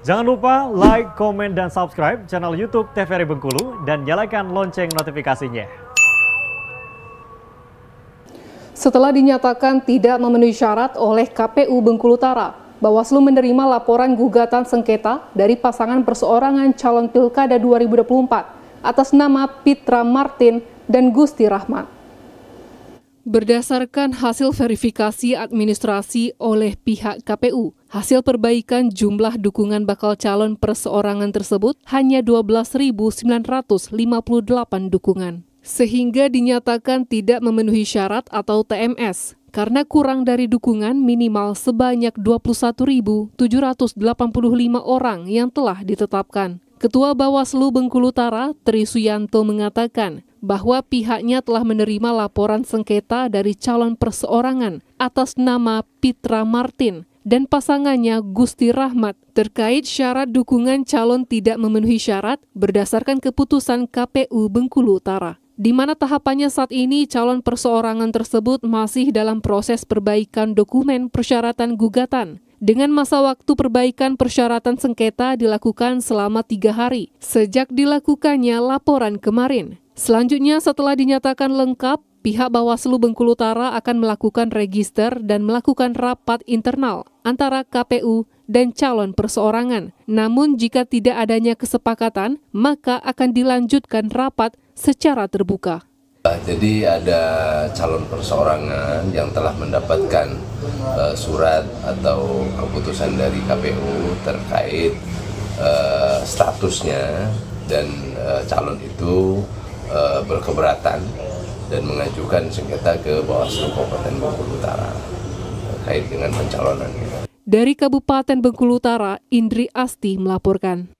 Jangan lupa like, komen, dan subscribe channel YouTube TVRI Bengkulu dan nyalakan lonceng notifikasinya. Setelah dinyatakan tidak memenuhi syarat oleh KPU Bengkulu Utara, Bawaslu menerima laporan gugatan sengketa dari pasangan perseorangan calon Pilkada 2024 atas nama Pitra Martin dan Gusti Rahmat. Berdasarkan hasil verifikasi administrasi oleh pihak KPU, hasil perbaikan jumlah dukungan bakal calon perseorangan tersebut hanya 12.958 dukungan, sehingga dinyatakan tidak memenuhi syarat atau TMS karena kurang dari dukungan minimal sebanyak 21.785 orang yang telah ditetapkan. Ketua Bawaslu Bengkulu Utara, Tri Suyanto mengatakan, bahwa pihaknya telah menerima laporan sengketa dari calon perseorangan atas nama Pitra Martin dan pasangannya Gusti Rahmat terkait syarat dukungan calon tidak memenuhi syarat berdasarkan keputusan KPU Bengkulu Utara. Di mana tahapannya saat ini calon perseorangan tersebut masih dalam proses perbaikan dokumen persyaratan gugatan dengan masa waktu perbaikan persyaratan sengketa dilakukan selama tiga hari sejak dilakukannya laporan kemarin. Selanjutnya setelah dinyatakan lengkap, pihak Bawaslu Bengkulu Utara akan melakukan register dan melakukan rapat internal antara KPU dan calon perseorangan. Namun jika tidak adanya kesepakatan, maka akan dilanjutkan rapat secara terbuka. Ya, jadi ada calon perseorangan yang telah mendapatkan uh, surat atau keputusan dari KPU terkait uh, statusnya dan uh, calon itu uh, berkeberatan dan mengajukan sengketa ke Bawaslu Kabupaten Bengkulu Utara terkait dengan pencalonannya. Dari Kabupaten Bengkulu Utara, Indri Asti melaporkan.